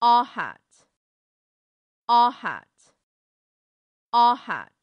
a hat. a hat. a hat.